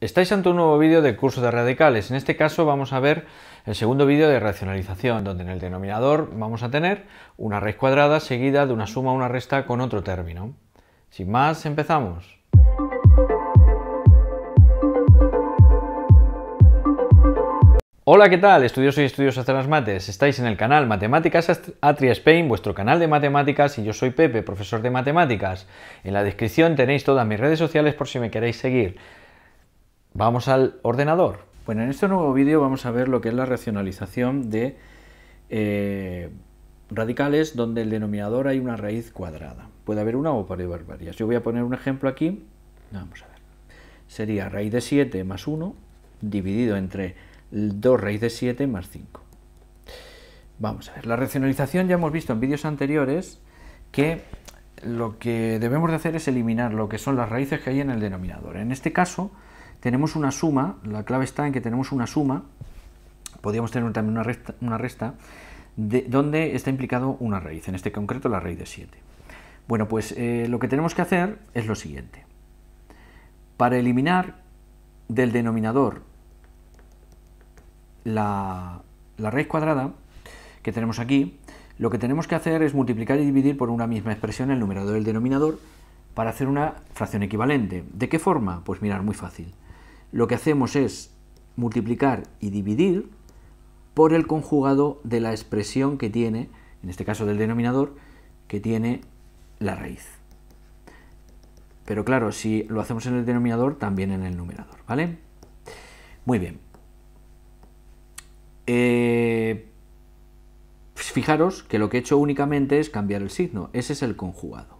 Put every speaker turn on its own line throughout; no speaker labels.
Estáis ante un nuevo vídeo del curso de radicales. En este caso vamos a ver el segundo vídeo de racionalización, donde en el denominador vamos a tener una raíz cuadrada seguida de una suma o una resta con otro término. Sin más, empezamos. Hola, ¿qué tal? Estudiosos y estudiosas de las mates. Estáis en el canal Matemáticas Atria Spain, vuestro canal de matemáticas, y yo soy Pepe, profesor de matemáticas. En la descripción tenéis todas mis redes sociales por si me queréis seguir. Vamos al ordenador. Bueno, en este nuevo vídeo vamos a ver lo que es la racionalización de eh, radicales donde el denominador hay una raíz cuadrada. Puede haber una o puede haber varias. Yo voy a poner un ejemplo aquí. Vamos a ver. Sería raíz de 7 más 1 dividido entre 2 raíz de 7 más 5. Vamos a ver. La racionalización ya hemos visto en vídeos anteriores que lo que debemos de hacer es eliminar lo que son las raíces que hay en el denominador. En este caso, tenemos una suma, la clave está en que tenemos una suma, podríamos tener también una resta, de, donde está implicado una raíz, en este concreto la raíz de 7. Bueno, pues eh, lo que tenemos que hacer es lo siguiente. Para eliminar del denominador la, la raíz cuadrada que tenemos aquí, lo que tenemos que hacer es multiplicar y dividir por una misma expresión el numerador y el denominador para hacer una fracción equivalente. ¿De qué forma? Pues mirar, muy fácil lo que hacemos es multiplicar y dividir por el conjugado de la expresión que tiene, en este caso del denominador, que tiene la raíz. Pero claro, si lo hacemos en el denominador, también en el numerador, ¿vale? Muy bien. Eh, fijaros que lo que he hecho únicamente es cambiar el signo. Ese es el conjugado.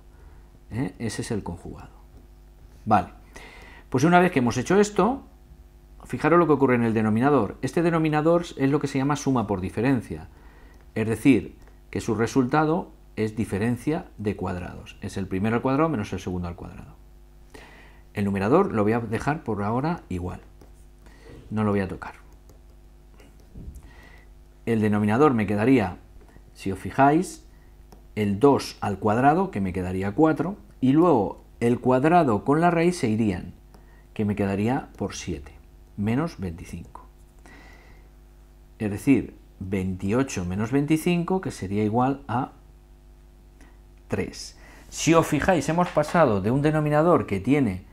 ¿eh? Ese es el conjugado. Vale. Pues una vez que hemos hecho esto, fijaros lo que ocurre en el denominador. Este denominador es lo que se llama suma por diferencia. Es decir, que su resultado es diferencia de cuadrados. Es el primero al cuadrado menos el segundo al cuadrado. El numerador lo voy a dejar por ahora igual. No lo voy a tocar. El denominador me quedaría, si os fijáis, el 2 al cuadrado, que me quedaría 4, y luego el cuadrado con la raíz se irían que me quedaría por 7, menos 25. Es decir, 28 menos 25, que sería igual a 3. Si os fijáis, hemos pasado de un denominador que tiene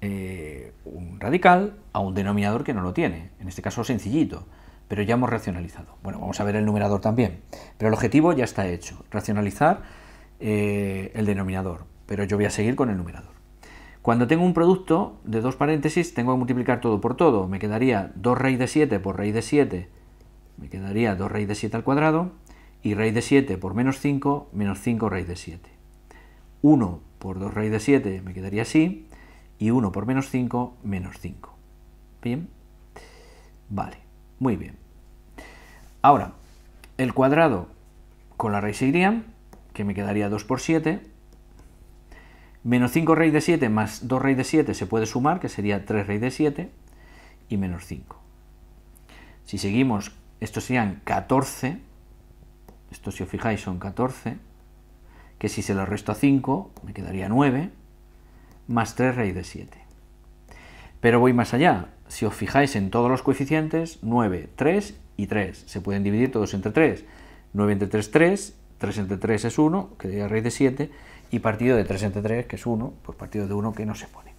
eh, un radical a un denominador que no lo tiene, en este caso sencillito, pero ya hemos racionalizado. Bueno, vamos a ver el numerador también, pero el objetivo ya está hecho, racionalizar eh, el denominador, pero yo voy a seguir con el numerador. Cuando tengo un producto de dos paréntesis, tengo que multiplicar todo por todo. Me quedaría 2 raíz de 7 por raíz de 7, me quedaría 2 raíz de 7 al cuadrado, y raíz de 7 por menos 5, menos 5 raíz de 7. 1 por 2 raíz de 7 me quedaría así, y 1 por menos 5, menos 5. ¿Bien? Vale, muy bien. Ahora, el cuadrado con la raíz y, que me quedaría 2 por 7, Menos 5 raíz de 7 más 2 rey de 7 se puede sumar, que sería 3 rey de 7, y menos 5. Si seguimos, estos serían 14, Estos si os fijáis son 14, que si se lo resto a 5 me quedaría 9, más 3 rey de 7. Pero voy más allá, si os fijáis en todos los coeficientes, 9, 3 y 3, se pueden dividir todos entre 3, 9 entre 3, es 3, 3 entre 3 es 1, quedaría rey de 7, y partido de 3 entre 3, que es 1, pues partido de 1 que no se pone.